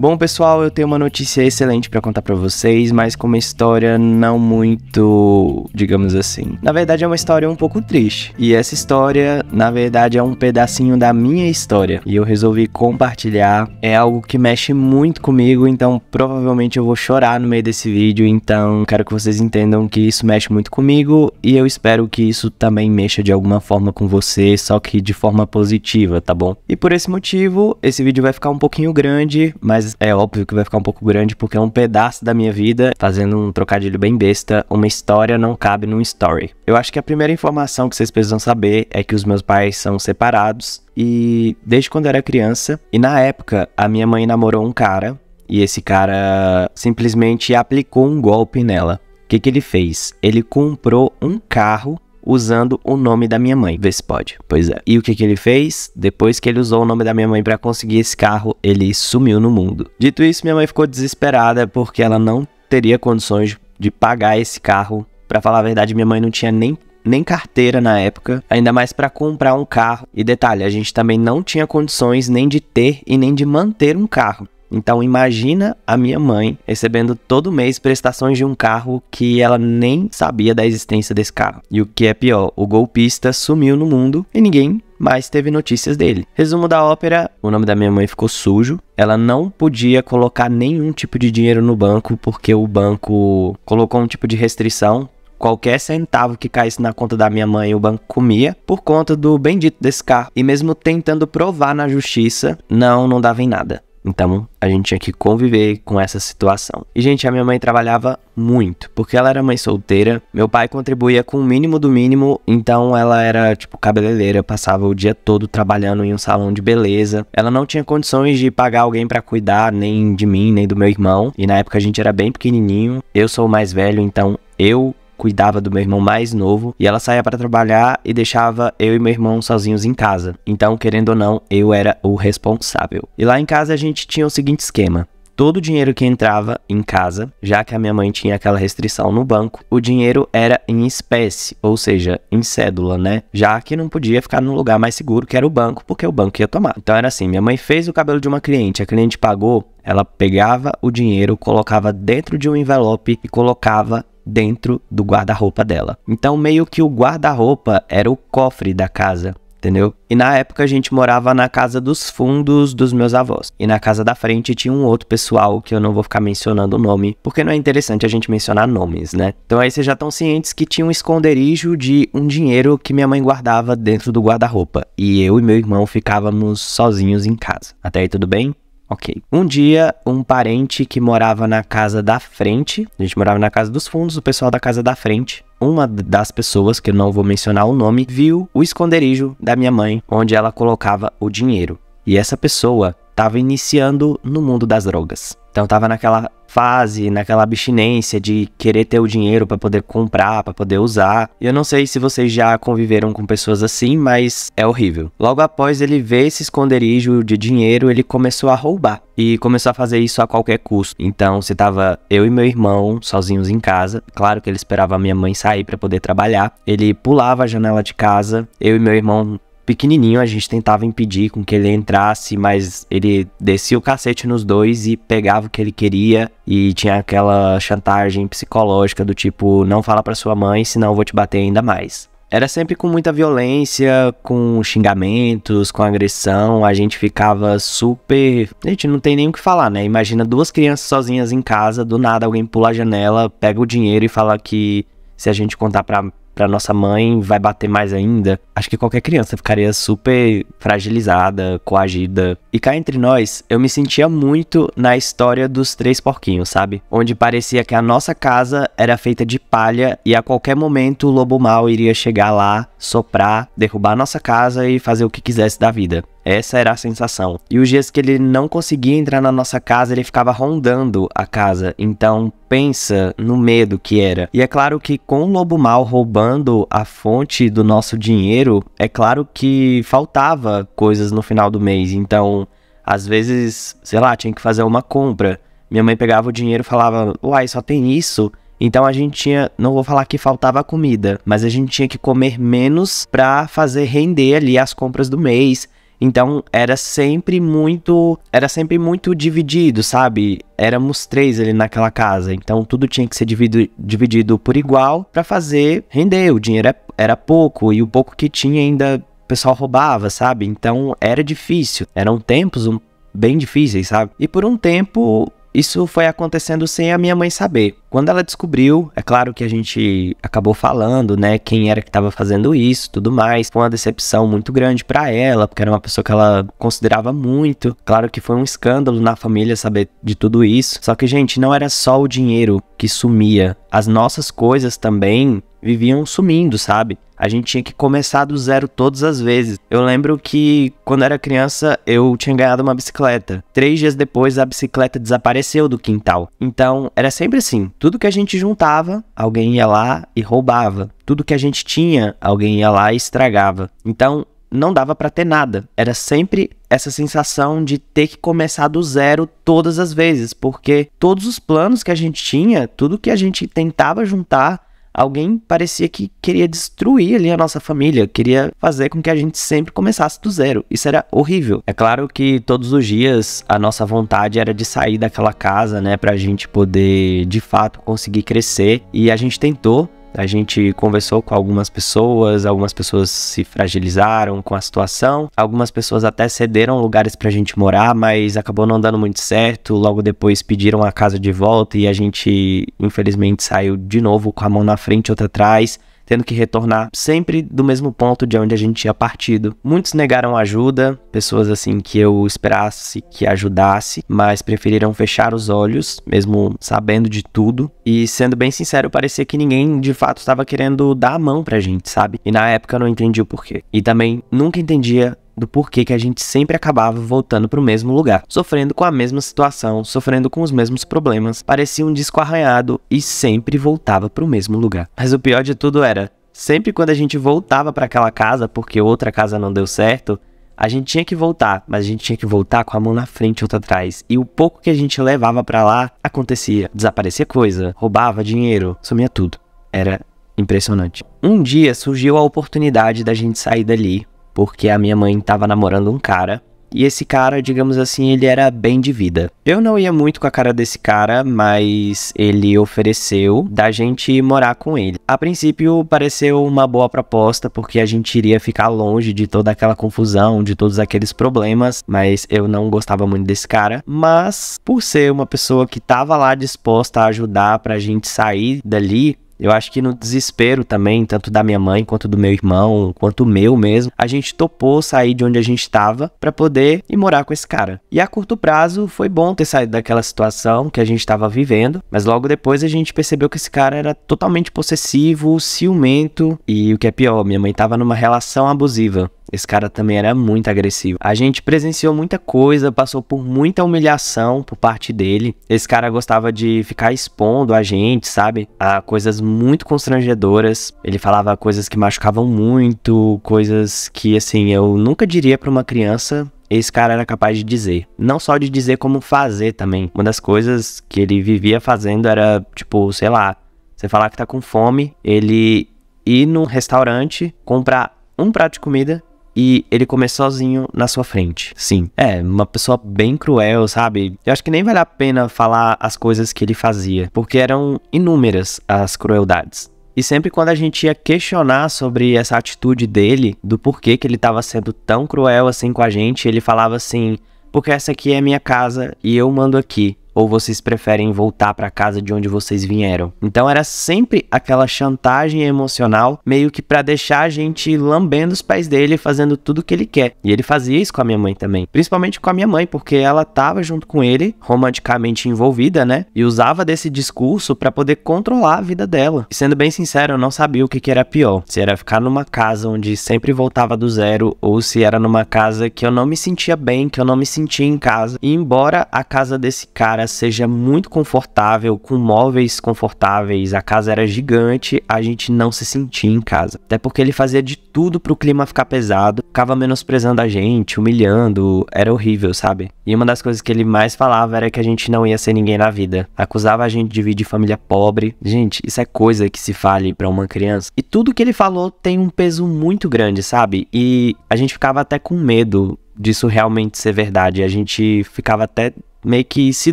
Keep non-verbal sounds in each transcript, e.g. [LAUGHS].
Bom, pessoal, eu tenho uma notícia excelente para contar para vocês, mas com uma história não muito, digamos assim. Na verdade, é uma história um pouco triste. E essa história, na verdade, é um pedacinho da minha história. E eu resolvi compartilhar. É algo que mexe muito comigo, então provavelmente eu vou chorar no meio desse vídeo. Então, quero que vocês entendam que isso mexe muito comigo e eu espero que isso também mexa de alguma forma com você, só que de forma positiva, tá bom? E por esse motivo, esse vídeo vai ficar um pouquinho grande, mas vezes é óbvio que vai ficar um pouco grande porque é um pedaço da minha vida, fazendo um trocadilho bem besta, uma história não cabe num story. Eu acho que a primeira informação que vocês precisam saber é que os meus pais são separados e desde quando eu era criança, e na época a minha mãe namorou um cara e esse cara simplesmente aplicou um golpe nela. O que, que ele fez? Ele comprou um carro usando o nome da minha mãe. Vê se pode. Pois é. E o que, que ele fez? Depois que ele usou o nome da minha mãe para conseguir esse carro, ele sumiu no mundo. Dito isso, minha mãe ficou desesperada porque ela não teria condições de pagar esse carro. Para falar a verdade, minha mãe não tinha nem nem carteira na época, ainda mais para comprar um carro. E detalhe, a gente também não tinha condições nem de ter e nem de manter um carro. Então imagina a minha mãe recebendo todo mês prestações de um carro que ela nem sabia da existência desse carro. E o que é pior, o golpista sumiu no mundo e ninguém mas teve notícias dele. Resumo da ópera: o nome da minha mãe ficou sujo. Ela não podia colocar nenhum tipo de dinheiro no banco porque o banco colocou um tipo de restrição. Qualquer centavo que caísse na conta da minha mãe, o banco comia por conta do bendito desse carro. E mesmo tentando provar na justiça, não, não dava em nada. Então a gente tinha que conviver com essa situação. E, gente, a minha mãe trabalhava muito, porque ela era mãe solteira, meu pai contribuía com o mínimo do mínimo, então ela era, tipo, cabeleireira, passava o dia todo trabalhando em um salão de beleza. Ela não tinha condições de pagar alguém para cuidar, nem de mim, nem do meu irmão. E na época a gente era bem pequenininho. Eu sou o mais velho, então eu cuidava do meu irmão mais novo e ela saía para trabalhar e deixava eu e meu irmão sozinhos em casa. Então, querendo ou não, eu era o responsável. E lá em casa a gente tinha o seguinte esquema: todo o dinheiro que entrava em casa, já que a minha mãe tinha aquela restrição no banco, o dinheiro era em espécie, ou seja, em cédula, né? Já que não podia ficar num lugar mais seguro, que era o banco, porque o banco ia tomar. Então era assim: minha mãe fez o cabelo de uma cliente, a cliente pagou, ela pegava o dinheiro, colocava dentro de um envelope e colocava dentro do guarda-roupa dela. Então, meio que o guarda-roupa era o cofre da casa entendeu? E na época a gente morava na casa dos fundos dos meus avós. E na casa da frente tinha um outro pessoal que eu não vou ficar mencionando o nome, porque não é interessante a gente mencionar nomes, né? Então aí vocês já estão cientes que tinha um esconderijo de um dinheiro que minha mãe guardava dentro do guarda-roupa. E eu e meu irmão ficávamos sozinhos em casa. Até aí tudo bem? Ok. Um dia, um parente que morava na casa da frente, a gente morava na casa dos fundos, o pessoal da casa da frente, uma das pessoas, que eu não vou mencionar o nome, viu o esconderijo da minha mãe, onde ela colocava o dinheiro. E essa pessoa Tava iniciando no mundo das drogas. Então tava naquela fase, naquela abstinência de querer ter o dinheiro para poder comprar, para poder usar. Eu não sei se vocês já conviveram com pessoas assim, mas é horrível. Logo após ele ver esse esconderijo de dinheiro, ele começou a roubar e começou a fazer isso a qualquer custo. Então, se tava eu e meu irmão sozinhos em casa, claro que ele esperava a minha mãe sair para poder trabalhar, ele pulava a janela de casa, eu e meu irmão pequenininho, a gente tentava impedir com que ele entrasse, mas ele descia o cacete nos dois e pegava o que ele queria e tinha aquela chantagem psicológica do tipo, não fala para sua mãe, senão eu vou te bater ainda mais. Era sempre com muita violência, com xingamentos, com agressão. A gente ficava super. A Gente, não tem nem o que falar, né? Imagina duas crianças sozinhas em casa, do nada alguém pula a janela, pega o dinheiro e fala que se a gente contar pra para nossa mãe vai bater mais ainda, acho que qualquer criança ficaria super fragilizada, coagida. E cá entre nós, eu me sentia muito na história dos três porquinhos, sabe? Onde parecia que a nossa casa era feita de palha e a qualquer momento o lobo mau iria chegar lá, soprar, derrubar a nossa casa e fazer o que quisesse da vida. Essa era a sensação. E os dias que ele não conseguia entrar na nossa casa, ele ficava rondando a casa. Então, pensa no medo que era. E é claro que com o lobo mal roubando a fonte do nosso dinheiro, é claro que faltava coisas no final do mês. Então, às vezes, sei lá, tinha que fazer uma compra. Minha mãe pegava o dinheiro e falava: "Uai, só tem isso?" Então a gente tinha, não vou falar que faltava comida, mas a gente tinha que comer menos para fazer render ali as compras do mês então era sempre muito, era sempre muito dividido, sabe? Éramos três ali naquela casa, então tudo tinha que ser dividido, dividido por igual para fazer render. O dinheiro é, era pouco e o pouco que tinha ainda o pessoal roubava, sabe? Então era difícil. Eram tempos um, bem difíceis, sabe? E por um tempo isso foi acontecendo sem a minha mãe saber. Quando ela descobriu, é claro que a gente acabou falando, né, quem era que estava fazendo isso, tudo mais. Foi uma decepção muito grande para ela, porque era uma pessoa que ela considerava muito. Claro que foi um escândalo na família saber de tudo isso. Só que, gente, não era só o dinheiro que sumia, as nossas coisas também viviam sumindo, sabe? A gente tinha que começar do zero todas as vezes. Eu lembro que quando era criança eu tinha ganhado uma bicicleta. Três dias depois a bicicleta desapareceu do quintal. Então era sempre assim. Tudo que a gente juntava, alguém ia lá e roubava. Tudo que a gente tinha, alguém ia lá e estragava. Então, não dava para ter nada. Era sempre essa sensação de ter que começar do zero todas as vezes, porque todos os planos que a gente tinha, tudo que a gente tentava juntar, Alguém parecia que queria destruir ali a nossa família, queria fazer com que a gente sempre começasse do zero. Isso era horrível. É claro que todos os dias a nossa vontade era de sair daquela casa, né, pra gente poder de fato conseguir crescer e a gente tentou a gente conversou com algumas pessoas, algumas pessoas se fragilizaram com a situação, algumas pessoas até cederam lugares pra gente morar, mas acabou não dando muito certo. Logo depois pediram a casa de volta e a gente, infelizmente, saiu de novo com a mão na frente e outra atrás tendo que retornar sempre do mesmo ponto de onde a gente tinha partido. Muitos negaram ajuda, pessoas assim que eu esperasse que ajudasse, mas preferiram fechar os olhos, mesmo sabendo de tudo. E sendo bem sincero, parecia que ninguém de fato estava querendo dar a mão pra gente, sabe? E na época eu não entendi o porquê. E também nunca entendia do porquê que a gente sempre acabava voltando para o mesmo lugar, sofrendo com a mesma situação, sofrendo com os mesmos problemas, parecia um disco arranhado e sempre voltava para o mesmo lugar. Mas o pior de tudo era, sempre quando a gente voltava para aquela casa porque outra casa não deu certo, a gente tinha que voltar, mas a gente tinha que voltar com a mão na frente e outra atrás. E o pouco que a gente levava para lá acontecia. Desaparecia coisa, roubava dinheiro, sumia tudo. Era impressionante. Um dia surgiu a oportunidade da gente sair dali porque a minha mãe estava namorando um cara. E esse cara, digamos assim, ele era bem de vida. Eu não ia muito com a cara desse cara, mas ele ofereceu da gente morar com ele. A princípio, pareceu uma boa proposta, porque a gente iria ficar longe de toda aquela confusão, de todos aqueles problemas, mas eu não gostava muito desse cara. Mas, por ser uma pessoa que estava lá disposta a ajudar pra gente sair dali, eu acho que no desespero também, tanto da minha mãe quanto do meu irmão, quanto meu mesmo, a gente topou sair de onde a gente estava para poder ir morar com esse cara. E a curto prazo foi bom ter saído daquela situação que a gente estava vivendo, mas logo depois a gente percebeu que esse cara era totalmente possessivo, ciumento e o que é pior, minha mãe estava numa relação abusiva. Esse cara também era muito agressivo. A gente presenciou muita coisa, passou por muita humilhação por parte dele. Esse cara gostava de ficar expondo a gente, sabe? A coisas muito constrangedoras. Ele falava coisas que machucavam muito, coisas que, assim, eu nunca diria para uma criança esse cara era capaz de dizer. Não só de dizer, como fazer também. Uma das coisas que ele vivia fazendo era, tipo, sei lá, você falar que tá com fome, ele ir num restaurante, comprar um prato de comida e ele comer sozinho na sua frente. Sim, é, uma pessoa bem cruel, sabe? Eu acho que nem vale a pena falar as coisas que ele fazia, porque eram inúmeras as crueldades. E sempre quando a gente ia questionar sobre essa atitude dele, do porquê que ele estava sendo tão cruel assim com a gente, ele falava assim: porque essa aqui é minha casa e eu mando aqui ou vocês preferem voltar para casa de onde vocês vieram. Então era sempre aquela chantagem emocional, meio que para deixar a gente lambendo os pés dele, fazendo tudo que ele quer. E ele fazia isso com a minha mãe também, principalmente com a minha mãe, porque ela tava junto com ele, romanticamente envolvida, né? E usava desse discurso para poder controlar a vida dela. E sendo bem sincero, eu não sabia o que, que era pior, se era ficar numa casa onde sempre voltava do zero ou se era numa casa que eu não me sentia bem, que eu não me sentia em casa. E embora a casa desse cara seja muito confortável, com móveis confortáveis. A casa era gigante, a gente não se sentia em casa. Até porque ele fazia de tudo pro clima ficar pesado, ficava menosprezando a gente, humilhando, era horrível, sabe? E uma das coisas que ele mais falava era que a gente não ia ser ninguém na vida. Acusava a gente de vir de família pobre. Gente, isso é coisa que se fale para uma criança. E tudo que ele falou tem um peso muito grande, sabe? E a gente ficava até com medo disso realmente ser verdade. A gente ficava até meio que se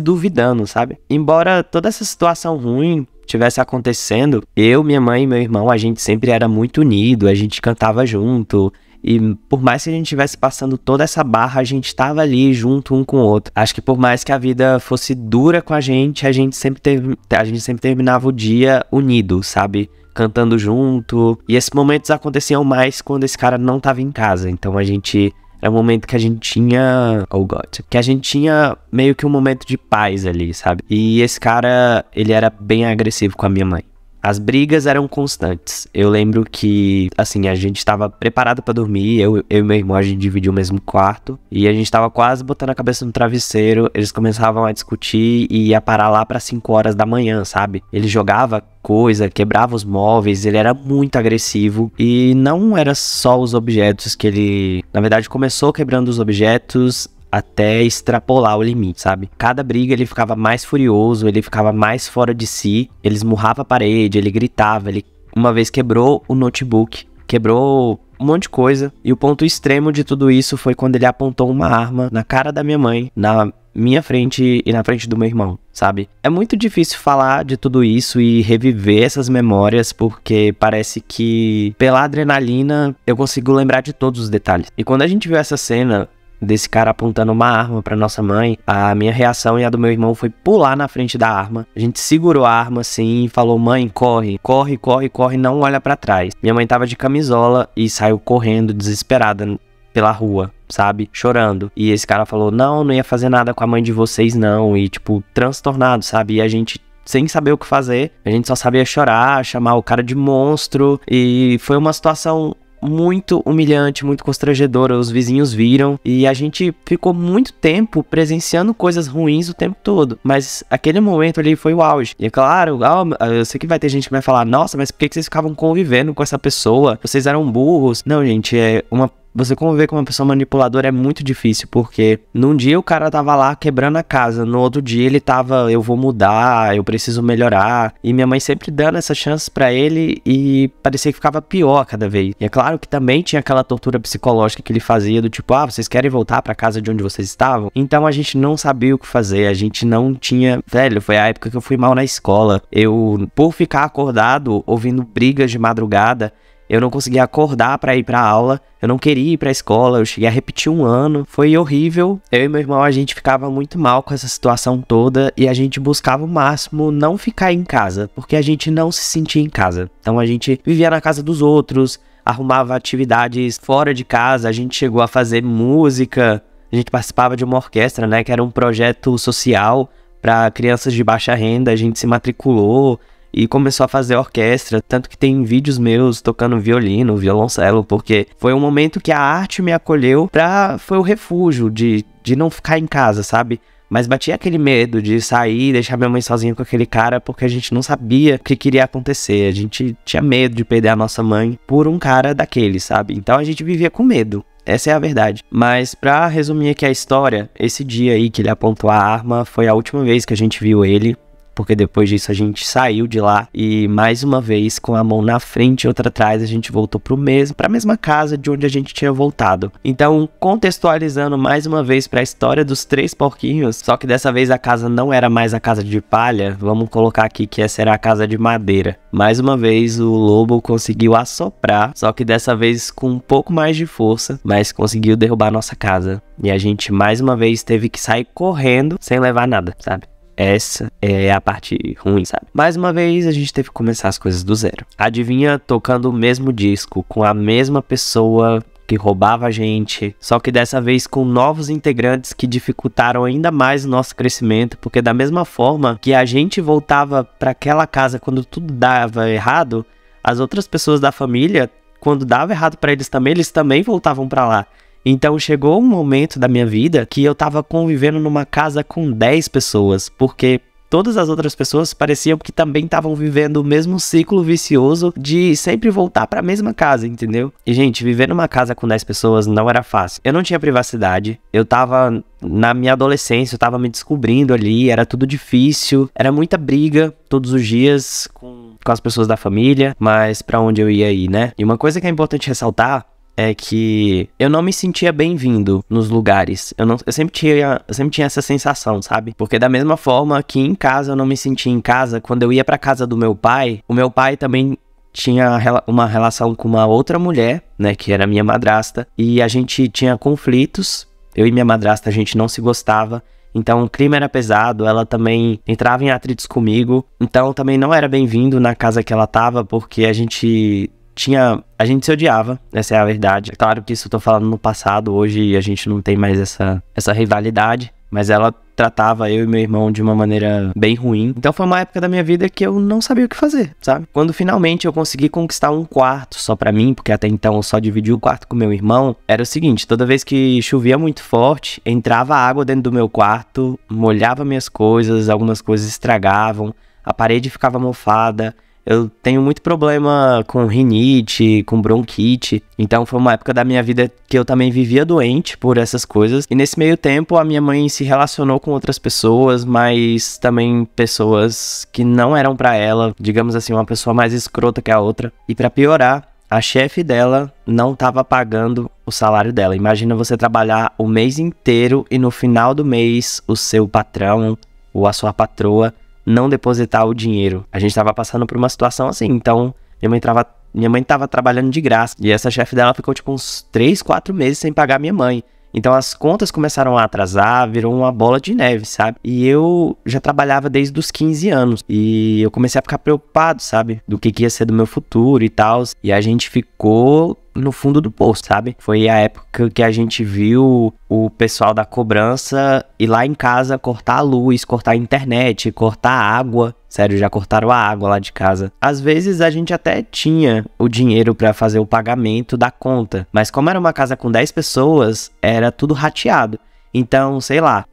duvidando, sabe? Embora toda essa situação ruim tivesse acontecendo, eu, minha mãe e meu irmão, a gente sempre era muito unido, a gente cantava junto. E por mais que a gente estivesse passando toda essa barra, a gente estava ali junto um com o outro. Acho que por mais que a vida fosse dura com a gente, a gente sempre, teve, a gente sempre terminava o dia unido, sabe? Cantando junto. E esses momentos aconteciam mais quando esse cara não estava em casa. Então a gente era um momento que a gente tinha. Oh, God. Que a gente tinha meio que um momento de paz ali, sabe? E esse cara, ele era bem agressivo com a minha mãe. As brigas eram constantes. Eu lembro que, assim, a gente estava preparado para dormir. Eu, eu e meu irmão, a gente dividia o mesmo quarto. E a gente estava quase botando a cabeça no travesseiro. Eles começavam a discutir e ia parar lá para 5 horas da manhã, sabe? Ele jogava coisa, quebrava os móveis, ele era muito agressivo. E não era só os objetos que ele. Na verdade, começou quebrando os objetos até extrapolar o limite, sabe? Cada briga ele ficava mais furioso, ele ficava mais fora de si, ele esmurrava a parede, ele gritava, ele uma vez quebrou o notebook, quebrou um monte de coisa. E o ponto extremo de tudo isso foi quando ele apontou uma arma na cara da minha mãe, na minha frente e na frente do meu irmão, sabe? É muito difícil falar de tudo isso e reviver essas memórias porque parece que pela adrenalina eu consigo lembrar de todos os detalhes. E quando a gente viu essa cena, desse cara apontando uma arma para nossa mãe, a minha reação e a do meu irmão foi pular na frente da arma. A gente segurou a arma assim e falou: "Mãe, corre, corre, corre, corre, não olha para trás". Minha mãe tava de camisola e saiu correndo desesperada pela rua, sabe? Chorando. E esse cara falou: "Não, não ia fazer nada com a mãe de vocês não". E tipo, transtornado, sabe? E a gente sem saber o que fazer, a gente só sabia chorar, chamar o cara de monstro e foi uma situação muito humilhante, muito constrangedora. Os vizinhos viram e a gente ficou muito tempo presenciando coisas ruins o tempo todo. Mas aquele momento ali foi o auge. E é claro, ah, eu sei que vai ter gente que vai falar: nossa, mas por que vocês ficavam convivendo com essa pessoa? Vocês eram burros. Não, gente, é uma você conviver com uma pessoa manipuladora é muito difícil, porque num dia o cara tava lá quebrando a casa, no outro dia ele tava, eu vou mudar, eu preciso melhorar. E minha mãe sempre dando essas chances para ele e parecia que ficava pior cada vez. E é claro que também tinha aquela tortura psicológica que ele fazia do tipo, ah, vocês querem voltar para casa de onde vocês estavam? Então a gente não sabia o que fazer, a gente não tinha, velho, foi a época que eu fui mal na escola. Eu por ficar acordado ouvindo brigas de madrugada, eu não conseguia acordar para ir para aula, eu não queria ir para escola, eu cheguei a repetir um ano, foi horrível. Eu e meu irmão a gente ficava muito mal com essa situação toda e a gente buscava o máximo não ficar em casa, porque a gente não se sentia em casa. Então a gente vivia na casa dos outros, arrumava atividades fora de casa, a gente chegou a fazer música, a gente participava de uma orquestra, né, que era um projeto social para crianças de baixa renda, a gente se matriculou, e começou a fazer orquestra, tanto que tem vídeos meus tocando violino, violoncelo, porque foi um momento que a arte me acolheu pra foi o refúgio de, de não ficar em casa, sabe? Mas batia aquele medo de sair, deixar minha mãe sozinha com aquele cara, porque a gente não sabia o que queria acontecer. A gente tinha medo de perder a nossa mãe por um cara daquele, sabe? Então a gente vivia com medo. Essa é a verdade. Mas para resumir aqui a história, esse dia aí que ele apontou a arma foi a última vez que a gente viu ele porque depois disso a gente saiu de lá e mais uma vez com a mão na frente e outra atrás a gente voltou o mesmo, para a mesma casa de onde a gente tinha voltado. Então, contextualizando mais uma vez para a história dos três porquinhos, só que dessa vez a casa não era mais a casa de palha, vamos colocar aqui que essa era a casa de madeira. Mais uma vez o lobo conseguiu assoprar, só que dessa vez com um pouco mais de força, mas conseguiu derrubar nossa casa. E a gente mais uma vez teve que sair correndo sem levar nada, sabe? Essa é a parte ruim, sabe? Mais uma vez, a gente teve que começar as coisas do zero. Adivinha tocando o mesmo disco, com a mesma pessoa que roubava a gente, só que dessa vez com novos integrantes que dificultaram ainda mais o nosso crescimento, porque da mesma forma que a gente voltava para aquela casa quando tudo dava errado, as outras pessoas da família, quando dava errado para eles também, eles também voltavam para lá. Então chegou um momento da minha vida que eu tava convivendo numa casa com 10 pessoas, porque todas as outras pessoas pareciam que também estavam vivendo o mesmo ciclo vicioso de sempre voltar para a mesma casa, entendeu? E gente, viver numa casa com 10 pessoas não era fácil. Eu não tinha privacidade, eu tava na minha adolescência, eu tava me descobrindo ali, era tudo difícil, era muita briga todos os dias com com as pessoas da família, mas para onde eu ia ir, né? E uma coisa que é importante ressaltar é que eu não me sentia bem-vindo nos lugares. Eu, não, eu, sempre tinha, eu sempre tinha essa sensação, sabe? Porque da mesma forma que em casa eu não me sentia em casa, quando eu ia para casa do meu pai, o meu pai também tinha uma relação com uma outra mulher, né, que era minha madrasta, e a gente tinha conflitos. Eu e minha madrasta a gente não se gostava. Então o clima era pesado, ela também entrava em atritos comigo. Então também não era bem-vindo na casa que ela tava, porque a gente tinha. A gente se odiava, essa é a verdade. Claro que isso eu tô falando no passado, hoje a gente não tem mais essa, essa rivalidade, mas ela tratava eu e meu irmão de uma maneira bem ruim. Então foi uma época da minha vida que eu não sabia o que fazer, sabe? Quando finalmente eu consegui conquistar um quarto só para mim, porque até então eu só dividi o quarto com meu irmão, era o seguinte, toda vez que chovia muito forte, entrava água dentro do meu quarto, molhava minhas coisas, algumas coisas estragavam, a parede ficava mofada, eu tenho muito problema com rinite, com bronquite. Então foi uma época da minha vida que eu também vivia doente por essas coisas. E nesse meio tempo a minha mãe se relacionou com outras pessoas, mas também pessoas que não eram para ela, digamos assim, uma pessoa mais escrota que a outra. E para piorar, a chefe dela não estava pagando o salário dela. Imagina você trabalhar o mês inteiro e no final do mês o seu patrão ou a sua patroa não depositar o dinheiro. A gente tava passando por uma situação assim, então minha mãe tava, minha mãe tava trabalhando de graça. E essa chefe dela ficou tipo uns 3, 4 meses sem pagar minha mãe. Então as contas começaram a atrasar, virou uma bola de neve, sabe? E eu já trabalhava desde os 15 anos e eu comecei a ficar preocupado, sabe? Do que, que ia ser do meu futuro e tal. E a gente ficou no fundo do poço, sabe? Foi a época que a gente viu o pessoal da cobrança ir lá em casa cortar a luz, cortar a internet, cortar a água. Sério, já cortaram a água lá de casa. Às vezes a gente até tinha o dinheiro para fazer o pagamento da conta, mas como era uma casa com 10 pessoas, era tudo rateado. Então, sei lá,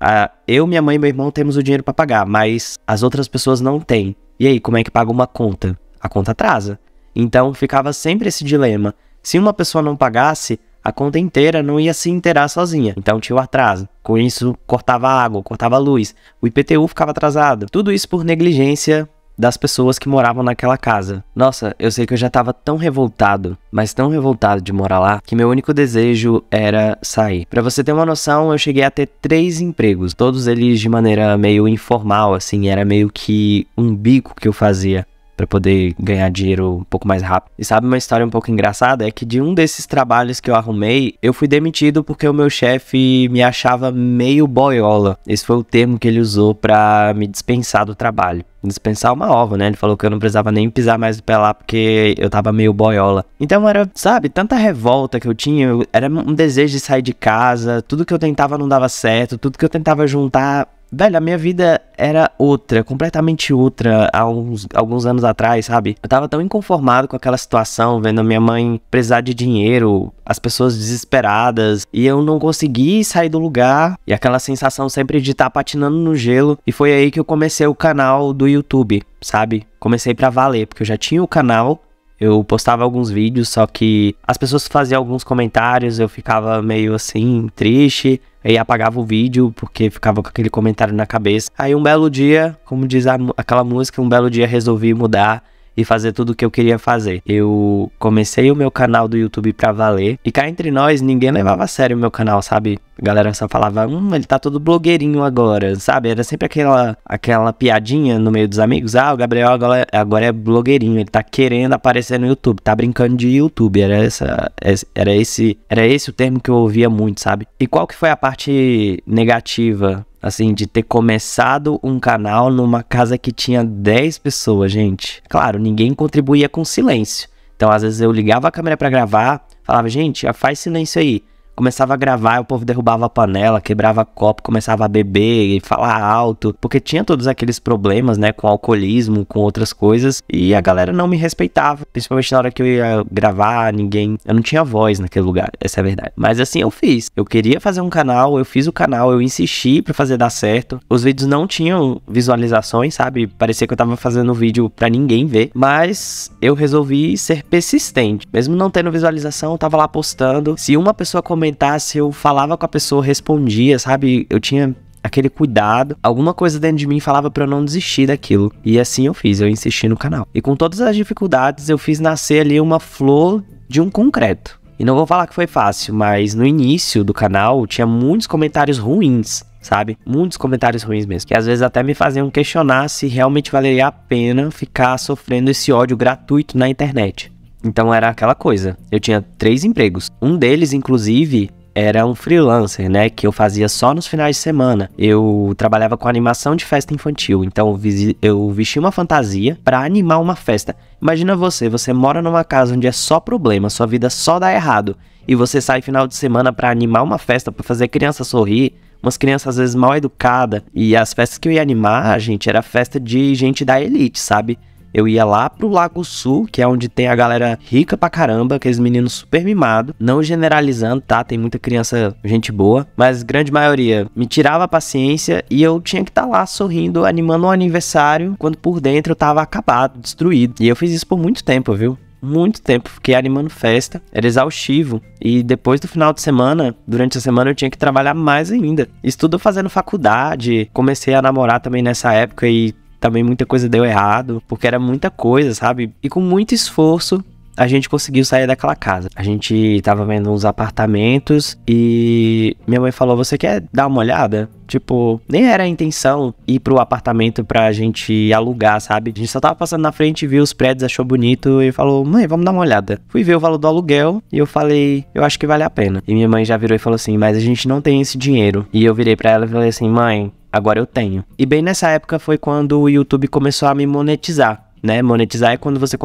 eu, minha mãe e meu irmão temos o dinheiro para pagar, mas as outras pessoas não têm. E aí, como é que paga uma conta? A conta atrasa. Então ficava sempre esse dilema. Se uma pessoa não pagasse, a conta inteira não ia se inteirar sozinha, então tinha o atraso. Com isso, cortava água, cortava luz, o IPTU ficava atrasado. Tudo isso por negligência das pessoas que moravam naquela casa. Nossa, eu sei que eu já tava tão revoltado, mas tão revoltado de morar lá, que meu único desejo era sair. Para você ter uma noção, eu cheguei a ter três empregos, todos eles de maneira meio informal, assim, era meio que um bico que eu fazia para poder ganhar dinheiro um pouco mais rápido. E sabe uma história um pouco engraçada? É que de um desses trabalhos que eu arrumei, eu fui demitido porque o meu chefe me achava meio boiola. Esse foi o termo que ele usou para me dispensar do trabalho. Dispensar uma ova, né? Ele falou que eu não precisava nem pisar mais do pé lá porque eu tava meio boiola. Então era, sabe, tanta revolta que eu tinha, era um desejo de sair de casa, tudo que eu tentava não dava certo, tudo que eu tentava juntar Velho, a minha vida era outra, completamente outra há uns, alguns anos atrás, sabe? Eu tava tão inconformado com aquela situação, vendo a minha mãe precisar de dinheiro, as pessoas desesperadas, e eu não consegui sair do lugar, e aquela sensação sempre de estar tá patinando no gelo, e foi aí que eu comecei o canal do YouTube, sabe? Comecei pra valer, porque eu já tinha o canal, eu postava alguns vídeos, só que as pessoas faziam alguns comentários, eu ficava meio assim, triste, aí apagava o vídeo porque ficava com aquele comentário na cabeça. Aí um belo dia, como diz a, aquela música, um belo dia resolvi mudar e fazer tudo o que eu queria fazer. Eu comecei o meu canal do YouTube pra valer. E cá entre nós, ninguém levava a sério o meu canal, sabe? A galera só falava, hum, ele tá todo blogueirinho agora, sabe? Era sempre aquela, aquela piadinha no meio dos amigos. Ah, o Gabriel agora, agora é blogueirinho, ele tá querendo aparecer no YouTube, tá brincando de YouTube. Era, essa, era, esse, era esse o termo que eu ouvia muito, sabe? E qual que foi a parte negativa assim, de ter começado um canal numa casa que tinha 10 pessoas, gente. Claro, ninguém contribuía com silêncio. Então, às vezes eu ligava a câmera para gravar, falava, gente, faz silêncio aí começava a gravar, o povo derrubava a panela, quebrava copo, começava a beber e falar alto, porque tinha todos aqueles problemas, né, com alcoolismo, com outras coisas, e a galera não me respeitava, principalmente na hora que eu ia gravar, ninguém, eu não tinha voz naquele lugar, essa é a verdade. Mas assim eu fiz. Eu queria fazer um canal, eu fiz o canal, eu insisti para fazer dar certo. Os vídeos não tinham visualizações, sabe? Parecia que eu tava fazendo vídeo para ninguém ver, mas eu resolvi ser persistente. Mesmo não tendo visualização, eu tava lá postando. Se uma pessoa comer comentasse, eu falava com a pessoa, respondia, sabe? Eu tinha aquele cuidado, alguma coisa dentro de mim falava para eu não desistir daquilo. E assim eu fiz, eu insisti no canal. E com todas as dificuldades, eu fiz nascer ali uma flor de um concreto. E não vou falar que foi fácil, mas no início do canal tinha muitos comentários ruins, sabe? Muitos comentários ruins mesmo, que às vezes até me faziam questionar se realmente valeria a pena ficar sofrendo esse ódio gratuito na internet. Então era aquela coisa. Eu tinha três empregos. Um deles, inclusive, era um freelancer, né? Que eu fazia só nos finais de semana. Eu trabalhava com animação de festa infantil. Então eu vestia uma fantasia para animar uma festa. Imagina você, você mora numa casa onde é só problema, sua vida só dá errado. E você sai final de semana para animar uma festa, para fazer criança sorrir. Umas crianças às vezes mal educadas. E as festas que eu ia animar, gente, era festa de gente da elite, sabe? Eu ia lá pro Lago Sul, que é onde tem a galera rica pra caramba, aqueles meninos super mimados. Não generalizando, tá? Tem muita criança, gente boa, mas grande maioria me tirava a paciência e eu tinha que estar tá lá sorrindo, animando um aniversário, quando por dentro eu tava acabado, destruído. E eu fiz isso por muito tempo, viu? muito tempo, fiquei animando festa, era exaustivo. E depois do final de semana, durante a semana eu tinha que trabalhar mais ainda. Estudo fazendo faculdade, comecei a namorar também nessa época e também muita coisa deu errado, porque era muita coisa, sabe? E com muito esforço, a gente conseguiu sair daquela casa. A gente tava vendo uns apartamentos e minha mãe falou: Você quer dar uma olhada? Tipo, nem era a intenção ir pro apartamento pra gente alugar, sabe? A gente só tava passando na frente, viu os prédios, achou bonito e falou: Mãe, vamos dar uma olhada. Fui ver o valor do aluguel e eu falei: Eu acho que vale a pena. E minha mãe já virou e falou assim: Mas a gente não tem esse dinheiro. E eu virei pra ela e falei assim: Mãe, agora eu tenho. E bem nessa época foi quando o YouTube começou a me monetizar. Né? Monetizar é quando você,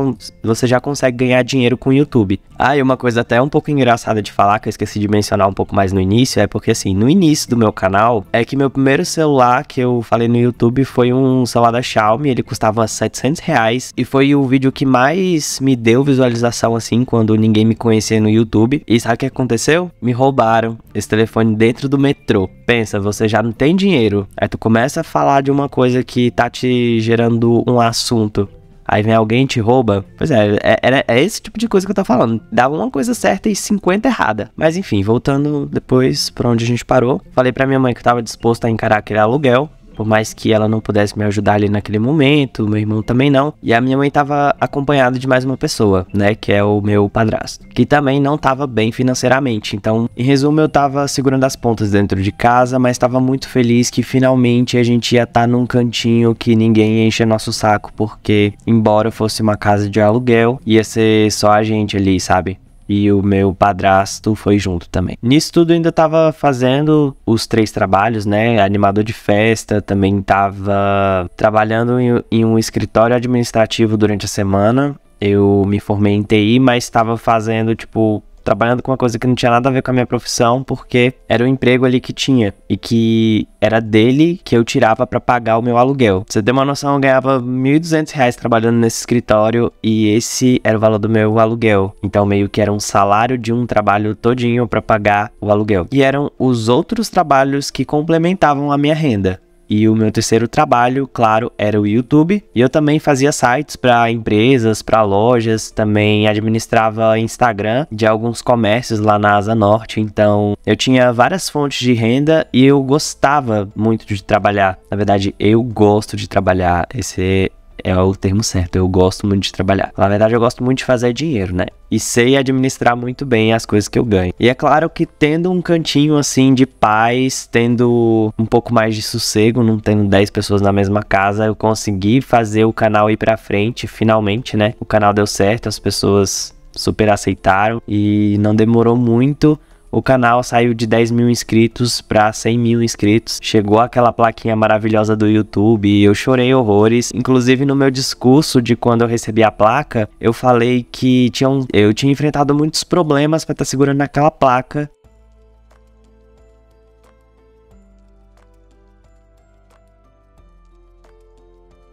você já consegue ganhar dinheiro com o YouTube. Ah, e uma coisa até um pouco engraçada de falar, que eu esqueci de mencionar um pouco mais no início, é porque assim, no início do meu canal, é que meu primeiro celular que eu falei no YouTube foi um celular da Xiaomi, ele custava 700 reais, e foi o vídeo que mais me deu visualização assim, quando ninguém me conhecia no YouTube. E sabe o que aconteceu? Me roubaram esse telefone dentro do metrô. Pensa, você já não tem dinheiro, aí tu começa a falar de uma coisa que tá te gerando um assunto aí vem alguém e te rouba. Pois é, é, é, esse tipo de coisa que eu tô falando. Dá uma coisa certa e 50 errada. Mas enfim, voltando depois pra onde a gente parou, falei pra minha mãe que eu tava disposto a encarar aquele aluguel por mais que ela não pudesse me ajudar ali naquele momento, meu irmão também não. E a minha mãe estava acompanhada de mais uma pessoa, né, que é o meu padrasto, que também não estava bem financeiramente. Então, em resumo, eu estava segurando as pontas dentro de casa, mas estava muito feliz que finalmente a gente ia estar tá num cantinho que ninguém enche nosso saco, porque embora fosse uma casa de aluguel, ia ser só a gente ali, sabe? e o meu padrasto foi junto também. Nisso tudo ainda tava fazendo os três trabalhos, né? Animador de festa, também tava trabalhando em, em um escritório administrativo durante a semana. Eu me formei em TI, mas estava fazendo, tipo, trabalhando com uma coisa que não tinha nada a ver com a minha profissão, porque era o emprego ali que tinha e que era dele que eu tirava para pagar o meu aluguel. Pra você tem uma noção, eu ganhava R$ 1.200 trabalhando nesse escritório e esse era o valor do meu aluguel. Então meio que era um salário de um trabalho todinho para pagar o aluguel. E eram os outros trabalhos que complementavam a minha renda. E o meu terceiro trabalho, claro, era o YouTube. E eu também fazia sites para empresas, para lojas, também administrava Instagram de alguns comércios lá na Asa Norte. Então eu tinha várias fontes de renda e eu gostava muito de trabalhar. Na verdade, eu gosto de trabalhar. Esse é o termo certo. Eu gosto muito de trabalhar. Na verdade, eu gosto muito de fazer dinheiro, né? E sei administrar muito bem as coisas que eu ganho. E é claro que tendo um cantinho assim de paz, tendo um pouco mais de sossego, não tendo 10 pessoas na mesma casa, eu consegui fazer o canal ir pra frente, finalmente, né? O canal deu certo, as pessoas super aceitaram e não demorou muito o canal saiu de 10 mil inscritos para 100 mil inscritos. Chegou aquela plaquinha maravilhosa do YouTube e eu chorei horrores. Inclusive no meu discurso de quando eu recebi a placa, eu falei que tinha um... eu tinha enfrentado muitos problemas para estar tá segurando aquela placa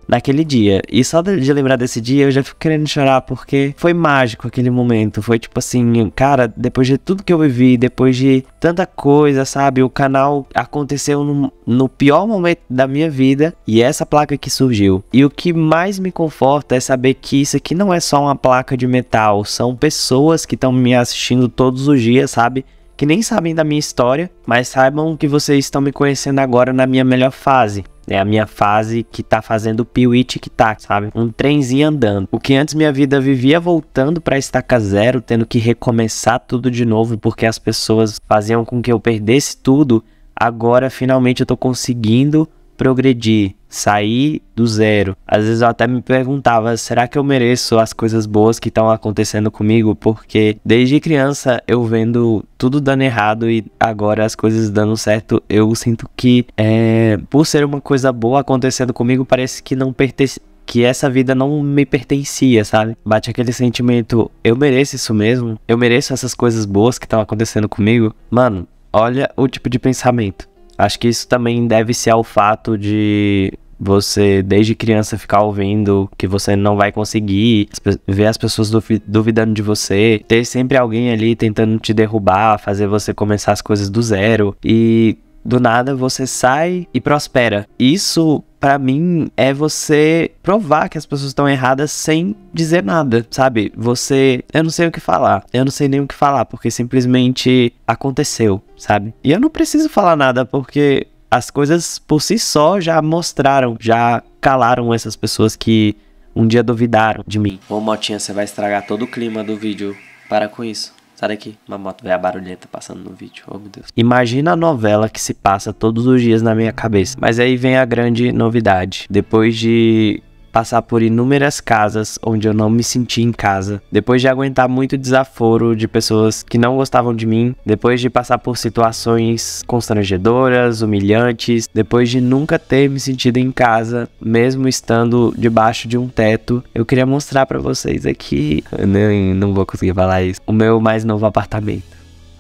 daquele dia. E só de lembrar desse dia eu já fico querendo chorar porque foi mágico aquele momento. Foi tipo assim, cara, depois de tudo que eu vivi, depois de tanta coisa, sabe? O canal aconteceu no, no pior momento da minha vida e é essa placa que surgiu. E o que mais me conforta é saber que isso aqui não é só uma placa de metal, são pessoas que estão me assistindo todos os dias, sabe? que nem sabem da minha história, mas saibam que vocês estão me conhecendo agora na minha melhor fase. É a minha fase que tá fazendo piuí que tá, sabe? Um trenzinho andando. O que antes minha vida vivia voltando pra estaca zero, tendo que recomeçar tudo de novo porque as pessoas faziam com que eu perdesse tudo. Agora finalmente eu tô conseguindo progredir, sair do zero. Às vezes eu até me perguntava, será que eu mereço as coisas boas que estão acontecendo comigo? Porque desde criança eu vendo tudo dando errado e agora as coisas dando certo, eu sinto que é, por ser uma coisa boa acontecendo comigo, parece que não pertence que essa vida não me pertencia, sabe? Bate aquele sentimento, eu mereço isso mesmo? Eu mereço essas coisas boas que estão acontecendo comigo? Mano, olha o tipo de pensamento. Acho que isso também deve ser ao fato de você, desde criança, ficar ouvindo que você não vai conseguir, ver as pessoas duvidando de você, ter sempre alguém ali tentando te derrubar, fazer você começar as coisas do zero. E do nada você sai e prospera. Isso para mim é você provar que as pessoas estão erradas sem dizer nada, sabe? Você, eu não sei o que falar, eu não sei nem o que falar porque simplesmente aconteceu, sabe? E eu não preciso falar nada porque as coisas por si só já mostraram, já calaram essas pessoas que um dia duvidaram de mim. Ô Motinha, você vai estragar todo o clima do vídeo. Para com isso. Sai daqui, uma moto velha barulhenta passando no vídeo. Oh, meu Deus. Imagina a novela que se passa todos os dias na minha cabeça. Mas aí vem a grande novidade. Depois de passar por inúmeras casas onde eu não me senti em casa, depois de aguentar muito desaforo de pessoas que não gostavam de mim, depois de passar por situações constrangedoras, humilhantes, depois de nunca ter me sentido em casa, mesmo estando debaixo de um teto, eu queria mostrar para vocês aqui, nem não vou conseguir falar isso, o meu mais novo apartamento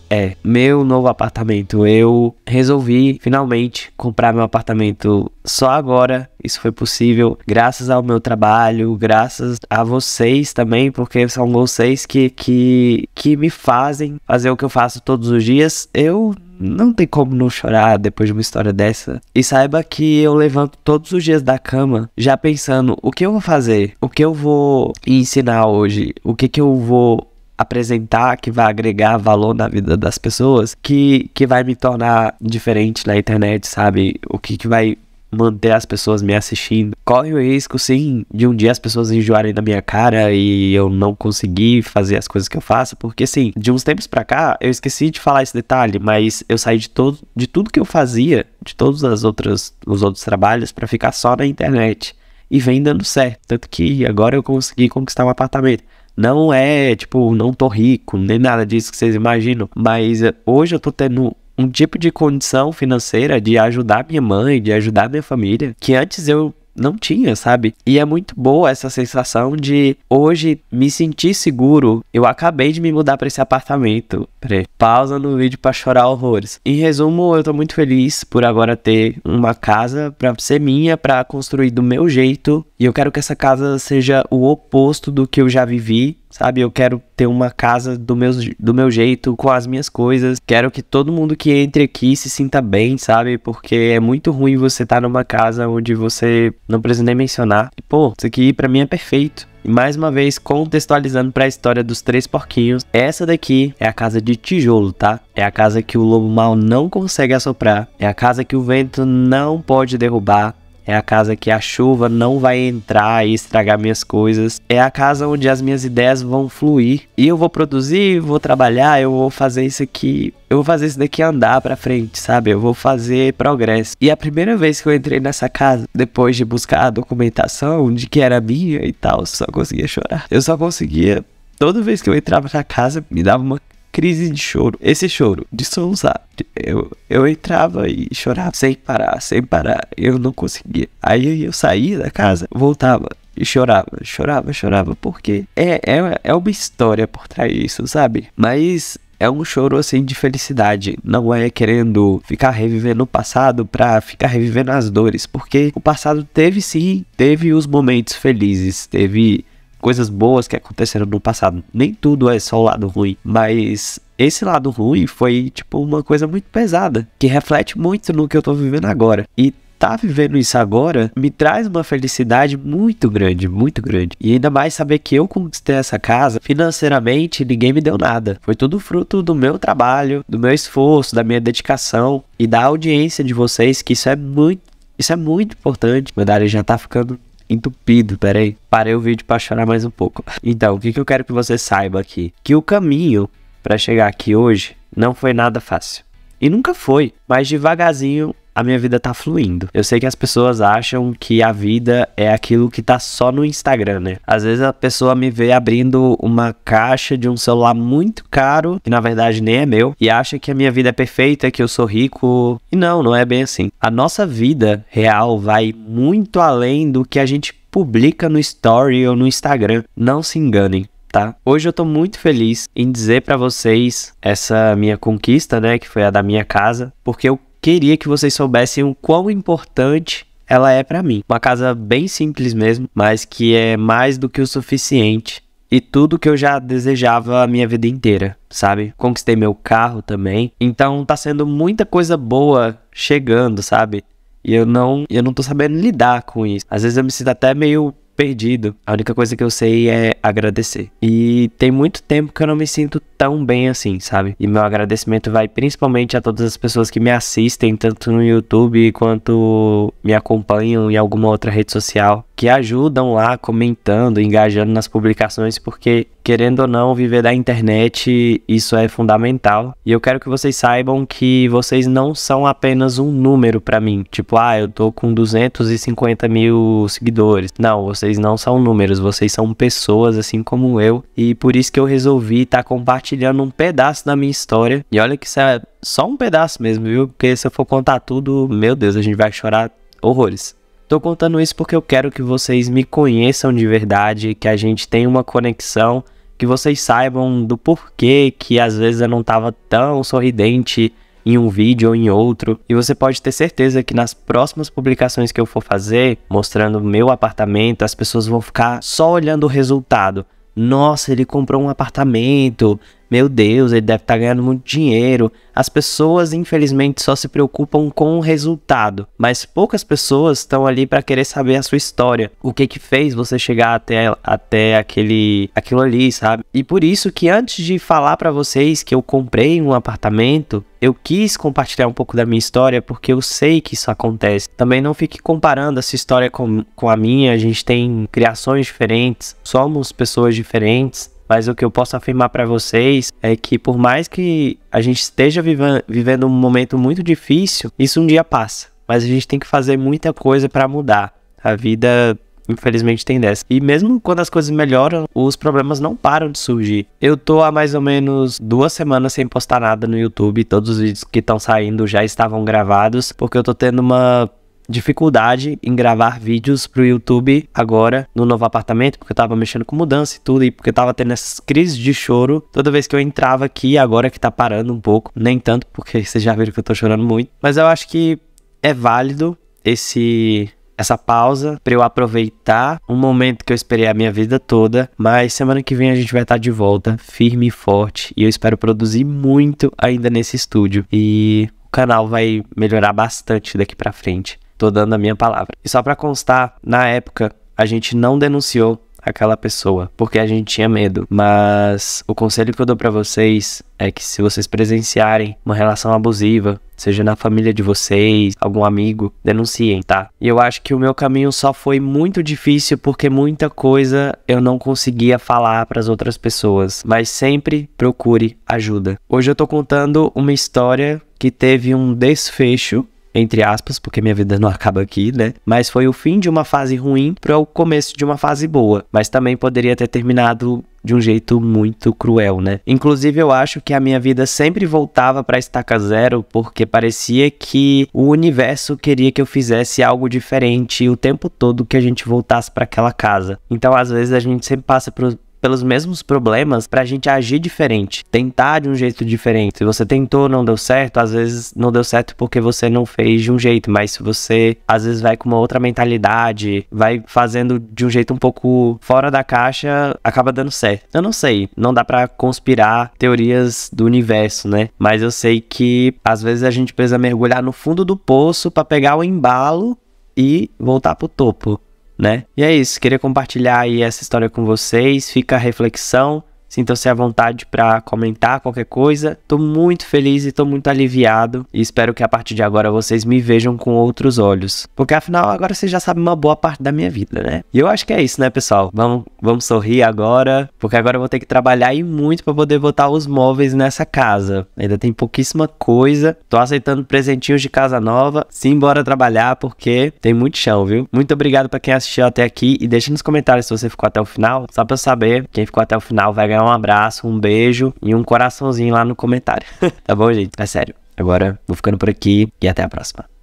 é meu novo apartamento. Eu resolvi finalmente comprar meu apartamento só agora. Isso foi possível graças ao meu trabalho, graças a vocês também, porque são vocês que, que, que me fazem fazer o que eu faço todos os dias. Eu não tem como não chorar depois de uma história dessa. E saiba que eu levanto todos os dias da cama já pensando o que eu vou fazer, o que eu vou ensinar hoje, o que que eu vou apresentar, que vai agregar valor na vida das pessoas, que, que vai me tornar diferente na internet, sabe? O que, que vai manter as pessoas me assistindo. Corre o risco, sim, de um dia as pessoas enjoarem da minha cara e eu não conseguir fazer as coisas que eu faço, porque sim, de uns tempos pra cá, eu esqueci de falar esse detalhe, mas eu saí de todo de tudo que eu fazia, de todos as outras os outros trabalhos para ficar só na internet e vem dando certo, tanto que agora eu consegui conquistar um apartamento. Não é, tipo, não tô rico, nem nada disso que vocês imaginam. Mas eh, hoje eu tô tendo um tipo de condição financeira de ajudar minha mãe, de ajudar minha família, que antes eu não tinha, sabe? E é muito boa essa sensação de hoje me sentir seguro. Eu acabei de me mudar para esse apartamento. Peraí, pausa no vídeo para chorar horrores. Em resumo, eu tô muito feliz por agora ter uma casa para ser minha, para construir do meu jeito. E eu quero que essa casa seja o oposto do que eu já vivi sabe? Eu quero ter uma casa do meu, do meu jeito, com as minhas coisas. Quero que todo mundo que entre aqui se sinta bem, sabe? Porque é muito ruim você estar tá numa casa onde você não precisa nem mencionar. E, pô, isso aqui para mim é perfeito. E mais uma vez, contextualizando para a história dos três porquinhos, essa daqui é a casa de tijolo, tá? É a casa que o lobo mal não consegue assoprar, é a casa que o vento não pode derrubar, é a casa que a chuva não vai entrar e estragar minhas coisas. É a casa onde as minhas ideias vão fluir. E eu vou produzir, vou trabalhar, eu vou fazer isso aqui. Eu vou fazer isso daqui andar pra frente, sabe? Eu vou fazer progresso. E a primeira vez que eu entrei nessa casa, depois de buscar a documentação de que era minha e tal, só conseguia chorar. Eu só conseguia toda vez que eu entrava na casa, me dava uma crise de choro. Esse choro de soluçar. Eu, eu entrava e chorava sem parar, sem parar. Eu não conseguia. Aí eu saía da casa, voltava e chorava, chorava, chorava. Porque é, é, é uma história por trás disso, sabe? Mas é um choro assim de felicidade, não é querendo ficar revivendo o passado pra ficar revivendo as dores, porque o passado teve sim, teve os momentos felizes, teve coisas boas que aconteceram no passado. Nem tudo é só o lado ruim, mas esse lado ruim foi tipo uma coisa muito pesada, que reflete muito no que eu tô vivendo agora. E tá vivendo isso agora me traz uma felicidade muito grande, muito grande. E ainda mais saber que eu conquistei essa casa financeiramente, ninguém me deu nada. Foi tudo fruto do meu trabalho, do meu esforço, da minha dedicação e da audiência de vocês, que isso é muito isso é muito importante. Meu Dário já tá ficando entupido, peraí. Parei o vídeo para chorar mais um pouco. Então, o que, que eu quero que você saiba aqui? Que o caminho para chegar aqui hoje não foi nada fácil. E nunca foi, mas devagarzinho a minha vida tá fluindo. Eu sei que as pessoas acham que a vida é aquilo que tá só no Instagram, né? Às vezes a pessoa me vê abrindo uma caixa de um celular muito caro, que na verdade nem é meu, e acha que a minha vida é perfeita, que eu sou rico. E não, não é bem assim. A nossa vida real vai muito além do que a gente publica no story ou no Instagram. Não se enganem. Tá? Hoje eu tô muito feliz em dizer para vocês essa minha conquista, né, que foi a da minha casa, porque eu queria que vocês soubessem o quão importante ela é para mim. Uma casa bem simples mesmo, mas que é mais do que o suficiente e tudo que eu já desejava a minha vida inteira, sabe? Conquistei meu carro também. Então tá sendo muita coisa boa chegando, sabe? E eu não, eu não tô sabendo lidar com isso. Às vezes eu me sinto até meio perdido. A única coisa que eu sei é agradecer. E tem muito tempo que eu não me sinto tão bem assim, sabe? E meu agradecimento vai principalmente a todas as pessoas que me assistem, tanto no YouTube quanto me acompanham em alguma outra rede social que ajudam lá comentando, engajando nas publicações, porque querendo ou não viver da internet, isso é fundamental. E eu quero que vocês saibam que vocês não são apenas um número para mim, tipo, ah, eu tô com 250 mil seguidores. Não, vocês não são números, vocês são pessoas assim como eu, e por isso que eu resolvi estar tá compartilhando um pedaço da minha história. E olha que isso é só um pedaço mesmo, viu? Porque se eu for contar tudo, meu Deus, a gente vai chorar horrores. Tô contando isso porque eu quero que vocês me conheçam de verdade, que a gente tenha uma conexão, que vocês saibam do porquê que às vezes eu não tava tão sorridente em um vídeo ou em outro. E você pode ter certeza que nas próximas publicações que eu for fazer, mostrando meu apartamento, as pessoas vão ficar só olhando o resultado. Nossa, ele comprou um apartamento, meu Deus, ele deve estar tá ganhando muito dinheiro. As pessoas, infelizmente, só se preocupam com o resultado, mas poucas pessoas estão ali para querer saber a sua história, o que que fez você chegar até, até aquele aquilo ali, sabe? E por isso que antes de falar para vocês que eu comprei um apartamento, eu quis compartilhar um pouco da minha história porque eu sei que isso acontece. Também não fique comparando essa história com, com a minha, a gente tem criações diferentes, somos pessoas diferentes, mas o que eu posso afirmar para vocês é que por mais que a gente esteja vivendo um momento muito difícil, isso um dia passa. Mas a gente tem que fazer muita coisa para mudar. A vida Infelizmente tem dessa. E mesmo quando as coisas melhoram, os problemas não param de surgir. Eu tô há mais ou menos duas semanas sem postar nada no YouTube. Todos os vídeos que estão saindo já estavam gravados, porque eu tô tendo uma dificuldade em gravar vídeos pro YouTube agora no novo apartamento, porque eu tava mexendo com mudança e tudo, e porque eu tava tendo essas crises de choro toda vez que eu entrava aqui, agora que tá parando um pouco, nem tanto, porque vocês já viram que eu tô chorando muito, mas eu acho que é válido esse essa pausa para eu aproveitar um momento que eu esperei a minha vida toda, mas semana que vem a gente vai estar tá de volta firme e forte e eu espero produzir muito ainda nesse estúdio e o canal vai melhorar bastante daqui para frente. Tô dando a minha palavra. E só para constar, na época a gente não denunciou aquela pessoa, porque a gente tinha medo. Mas o conselho que eu dou para vocês é que se vocês presenciarem uma relação abusiva, seja na família de vocês, algum amigo, denunciem, tá? E eu acho que o meu caminho só foi muito difícil porque muita coisa eu não conseguia falar para as outras pessoas, mas sempre procure ajuda. Hoje eu tô contando uma história que teve um desfecho entre aspas, porque minha vida não [LAUGHS] acaba aqui, né? Mas foi o fim de uma fase ruim para o começo de uma fase boa. Mas também poderia ter terminado de um jeito muito cruel, né? Inclusive eu acho que a minha vida sempre voltava para estaca zero porque parecia que o universo queria que eu fizesse algo diferente o tempo todo que a gente voltasse para aquela casa. Então às vezes a gente sempre passa por, pelos mesmos problemas para a gente agir diferente, tentar de um jeito diferente. Se você tentou, não deu certo, às vezes não deu certo porque você não fez de um jeito, mas se você às vezes vai com uma outra mentalidade, vai fazendo de um jeito um pouco fora da caixa, acaba dando certo. Eu não sei, não dá para conspirar teorias do universo, né? Mas eu sei que às vezes a gente precisa mergulhar no fundo do poço para pegar o embalo e voltar pro topo né? E é isso, queria compartilhar aí essa história com vocês, fica a reflexão. Sintam-se à vontade para comentar qualquer coisa. Tô muito feliz e tô muito aliviado. E espero que a partir de agora vocês me vejam com outros olhos. Porque afinal, agora vocês já sabem uma boa parte da minha vida, né? E eu acho que é isso, né, pessoal? Vamos, vamos sorrir agora. Porque agora eu vou ter que trabalhar e muito para poder botar os móveis nessa casa. Ainda tem pouquíssima coisa. Tô aceitando presentinhos de casa nova. sim, bora trabalhar, porque tem muito chão, viu? Muito obrigado para quem assistiu até aqui. E deixa nos comentários se você ficou até o final. Só pra eu saber, quem ficou até o final vai ganhar um abraço, um beijo e um coraçãozinho lá no comentário. [LAUGHS] tá bom, gente? É sério. Agora vou ficando por aqui e até a próxima.